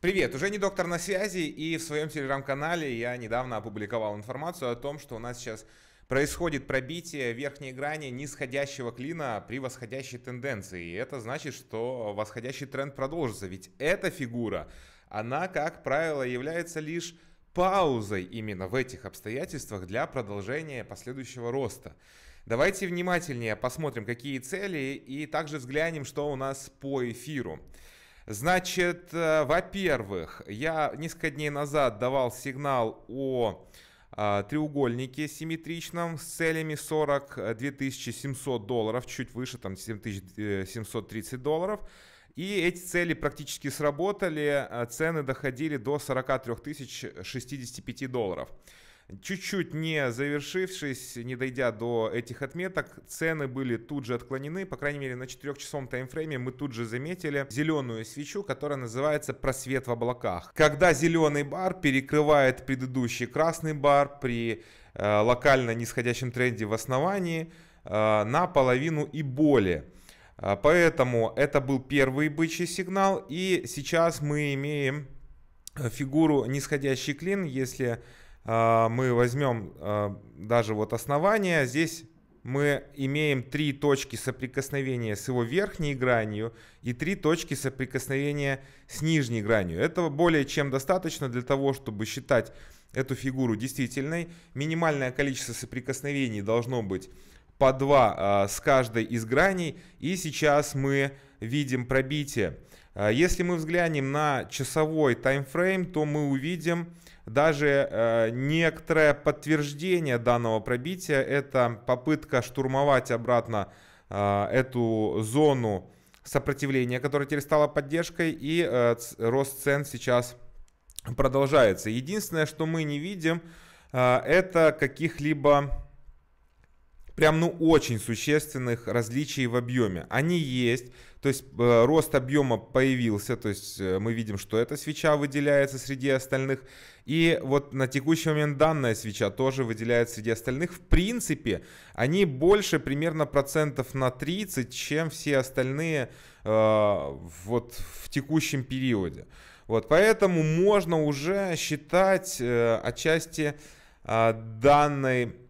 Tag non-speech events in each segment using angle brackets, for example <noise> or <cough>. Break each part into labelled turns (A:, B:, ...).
A: Привет, уже не доктор на связи, и в своем телеграм-канале я недавно опубликовал информацию о том, что у нас сейчас происходит пробитие верхней грани нисходящего клина при восходящей тенденции. И это значит, что восходящий тренд продолжится, ведь эта фигура, она, как правило, является лишь паузой именно в этих обстоятельствах для продолжения последующего роста. Давайте внимательнее посмотрим, какие цели, и также взглянем, что у нас по эфиру. Значит, э, во-первых, я несколько дней назад давал сигнал о э, треугольнике симметричном с целями 40 2700 э, долларов, чуть выше, там 7730 долларов. И эти цели практически сработали, цены доходили до 43 065 долларов. Чуть-чуть не завершившись, не дойдя до этих отметок, цены были тут же отклонены. По крайней мере, на 4-часовом таймфрейме мы тут же заметили зеленую свечу, которая называется «Просвет в облаках». Когда зеленый бар перекрывает предыдущий красный бар при э, локально нисходящем тренде в основании э, половину и более. Э, поэтому это был первый бычий сигнал. И сейчас мы имеем э, фигуру нисходящий клин. Если а, мы возьмем а, даже вот основание, здесь мы имеем три точки соприкосновения с его верхней гранью и три точки соприкосновения с нижней гранью. Этого более чем достаточно для того, чтобы считать эту фигуру действительной. Минимальное количество соприкосновений должно быть по два а, с каждой из граней. И сейчас мы видим пробитие а, если мы взглянем на часовой таймфрейм, то мы увидим даже э, некоторое подтверждение данного пробития. Это попытка штурмовать обратно а, эту зону сопротивления, которая теперь стала поддержкой, и э, рост цен сейчас продолжается. Единственное, что мы не видим, э, это каких-либо прям, ну, очень существенных различий в объеме. Они есть, то есть э, рост объема появился, то есть э, мы видим, что эта свеча выделяется среди остальных. И вот на текущий момент данная свеча тоже выделяется среди остальных. В принципе, они больше примерно процентов на 30, чем все остальные э, вот в текущем периоде. Вот, поэтому можно уже считать э, отчасти э, данной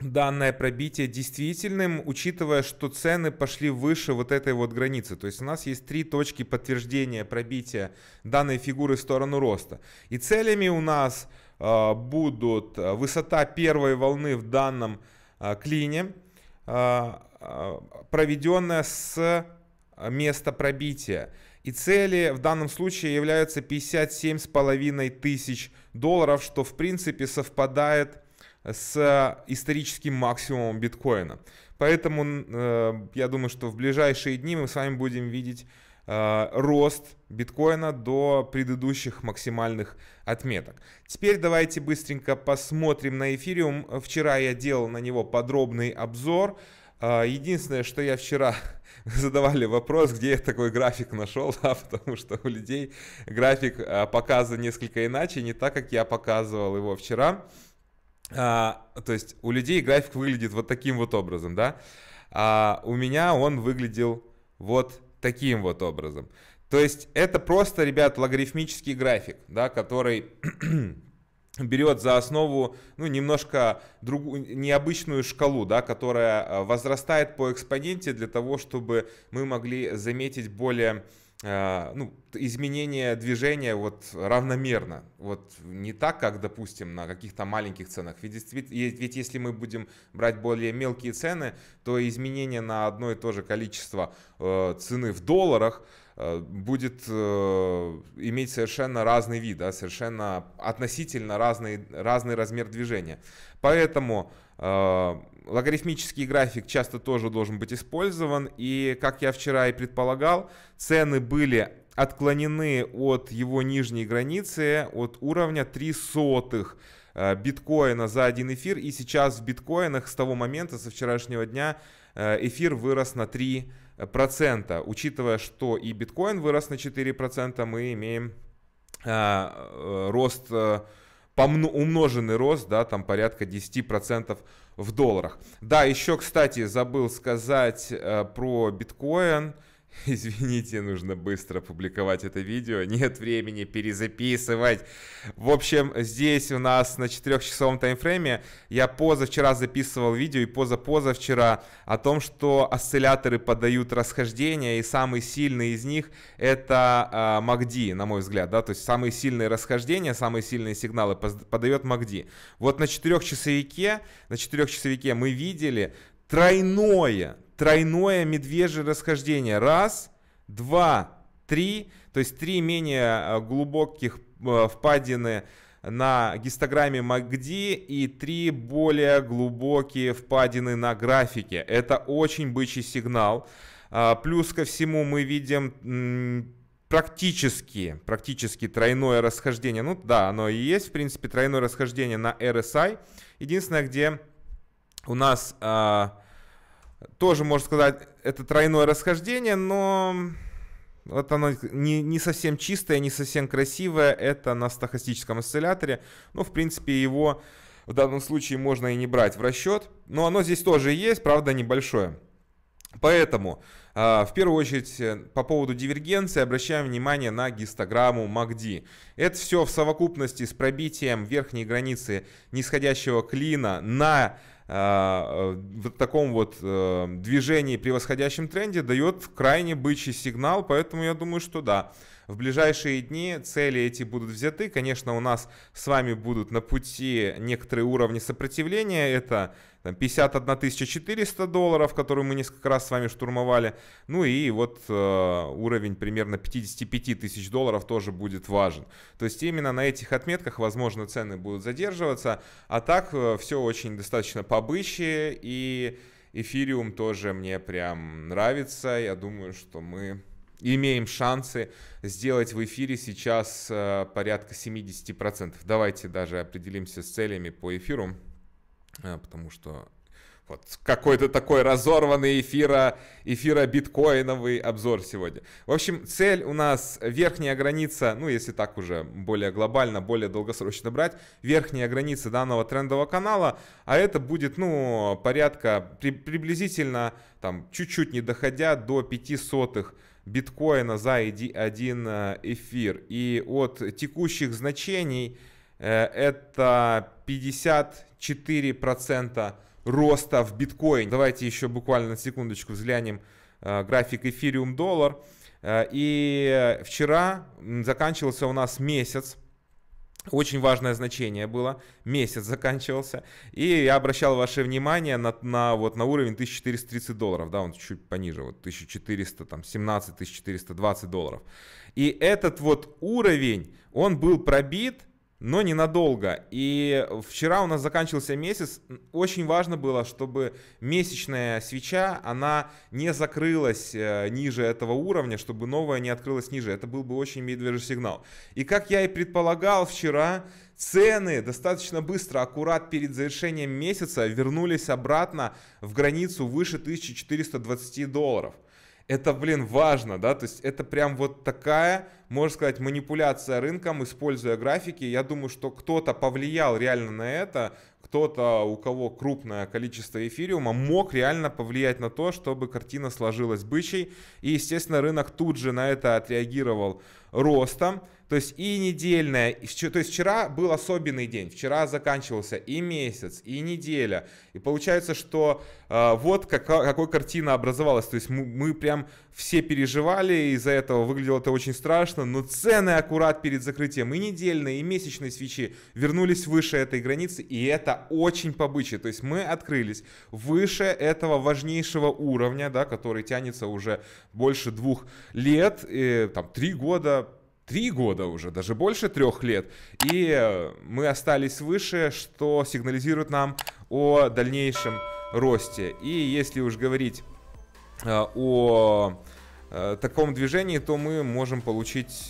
A: данное пробитие действительным, учитывая, что цены пошли выше вот этой вот границы. То есть у нас есть три точки подтверждения пробития данной фигуры в сторону роста. И целями у нас э, будут а, высота первой волны в данном э, клине, э, проведенная с места пробития. И цели в данном случае являются 57,5 тысяч долларов, что в принципе совпадает с историческим максимумом биткоина. Поэтому э, я думаю, что в ближайшие дни мы с вами будем видеть э, рост биткоина до предыдущих максимальных отметок. Теперь давайте быстренько посмотрим на эфириум. Вчера я делал на него подробный обзор. Э, единственное, что я вчера <laughs> задавали вопрос, где я такой график нашел, <laughs> да, потому что у людей график э, показан несколько иначе, не так, как я показывал его вчера. А, то есть у людей график выглядит вот таким вот образом, да? А у меня он выглядел вот таким вот образом. То есть это просто, ребят, логарифмический график, да, который <clears throat> берет за основу ну, немножко другую, необычную шкалу, да, которая э, возрастает по экспоненте для того, чтобы мы могли заметить более а, ну, изменение движения вот равномерно, вот не так, как, допустим, на каких-то маленьких ценах. Ведь, ведь, если мы будем брать более мелкие цены, то изменение на одно и то же количество э, цены в долларах э, будет э, иметь совершенно разный вид, да, совершенно относительно разный, разный размер движения. Поэтому э, Логарифмический график часто тоже должен быть использован. И, как я вчера и предполагал, цены были отклонены от его нижней границы, от уровня 3 сотых э, биткоина за один эфир. И сейчас в биткоинах с того момента, со вчерашнего дня, э, эфир вырос на 3%. Учитывая, что и биткоин вырос на 4%, мы имеем э, рост умноженный рост, да, там порядка 10% в долларах. Да, еще, кстати, забыл сказать э, про биткоин. Э, <laughs> Извините, нужно быстро публиковать это видео, нет времени перезаписывать. В общем, здесь у нас на 4-часовом таймфрейме я позавчера записывал видео и позапозавчера о том, что осцилляторы подают расхождение, и самый сильный из них это э, а, MACD, на мой взгляд, да, то есть самые сильные расхождения, самые сильные сигналы подает MACD. Вот на 4-часовике, на 4-часовике мы видели тройное, тройное медвежье расхождение. Раз, два, три. То есть три менее э, глубоких э, впадины на гистограмме МАГДИ и три более глубокие впадины на графике. Это очень бычий сигнал. А, плюс ко всему мы видим практически, практически тройное расхождение. Ну да, оно и есть, в принципе, тройное расхождение на RSI. А. Единственное, где у нас а, тоже, можно сказать, это тройное расхождение, но вот оно не, не совсем чистое, не совсем красивое. Это на стахастическом осцилляторе. Ну, в принципе, его в данном случае можно и не брать в расчет. Но оно здесь тоже есть, правда, небольшое. Поэтому, а, в первую очередь, э, по поводу дивергенции обращаем внимание на гистограмму MACD. Это все в совокупности с пробитием верхней границы нисходящего клина на а, э, в таком вот э, движении, превосходящем тренде, дает крайне бычий сигнал, поэтому я думаю, что да. В ближайшие дни цели эти будут взяты. Конечно, у нас с вами будут на пути некоторые уровни сопротивления. Это там 51 400 долларов, которую мы несколько раз с вами штурмовали. Ну и вот э, уровень примерно 55 тысяч долларов тоже будет важен. То есть именно на этих отметках, возможно, цены будут задерживаться. А так э, все очень достаточно побыще. И эфириум тоже мне прям нравится. Я думаю, что мы имеем шансы сделать в эфире сейчас э, порядка 70%. Давайте даже определимся с целями по эфиру. Э, потому что вот какой-то такой разорванный эфира, эфира биткоиновый обзор сегодня. В общем, цель у нас верхняя граница, ну если так уже более глобально, более долгосрочно брать, верхняя граница данного трендового канала, а это будет, ну, порядка при, приблизительно, там, чуть-чуть не доходя до 5 сотых биткоина за один э, эфир. И от текущих значений Э, это 54% роста в биткоин. Давайте еще буквально на секундочку взглянем э, график эфириум доллар. Э, и вчера заканчивался у нас месяц. Очень важное значение было. Месяц заканчивался. И я обращал ваше внимание на, на, вот, на уровень 1430 долларов. Да, он чуть пониже. Вот 1417, 1420 долларов. И этот вот уровень, он был пробит но ненадолго. И вчера у нас заканчивался месяц. Очень важно было, чтобы месячная свеча, она не закрылась э, ниже этого уровня, чтобы новая не открылась ниже. Это был бы очень медвежий сигнал. И как я и предполагал вчера, цены достаточно быстро, аккурат перед завершением месяца вернулись обратно в границу выше 1420 долларов это, блин, важно, да, то есть это прям вот такая, можно сказать, манипуляция рынком, используя графики. Я думаю, что кто-то повлиял реально на это, кто-то, у кого крупное количество эфириума, мог реально повлиять на то, чтобы картина сложилась бычей. И, естественно, рынок тут же на это отреагировал ростом то есть и недельная, то есть вчера был особенный день, вчера заканчивался и месяц, и неделя, и получается, что э, вот как, какой картина образовалась, то есть мы, мы прям все переживали, из-за этого выглядело это очень страшно, но цены аккурат перед закрытием и недельные, и месячные свечи вернулись выше этой границы, и это очень побычье, то есть мы открылись выше этого важнейшего уровня, да, который тянется уже больше двух лет, и, э, там три года, три года уже, даже больше трех лет. И э, мы остались выше, что сигнализирует нам о дальнейшем росте. И если уж говорить э, о э, таком движении, то мы можем получить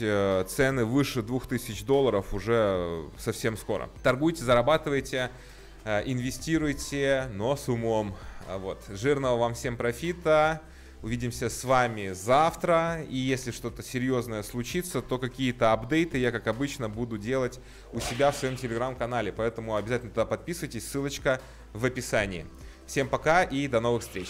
A: цены выше 2000 долларов уже совсем скоро. Торгуйте, зарабатывайте, инвестируйте, но с умом. А вот. Жирного вам всем профита. Увидимся с вами завтра. И если что-то серьезное случится, то какие-то апдейты я, как обычно, буду делать у себя в своем телеграм-канале. Поэтому обязательно туда подписывайтесь. Ссылочка в описании. Всем пока и до новых встреч.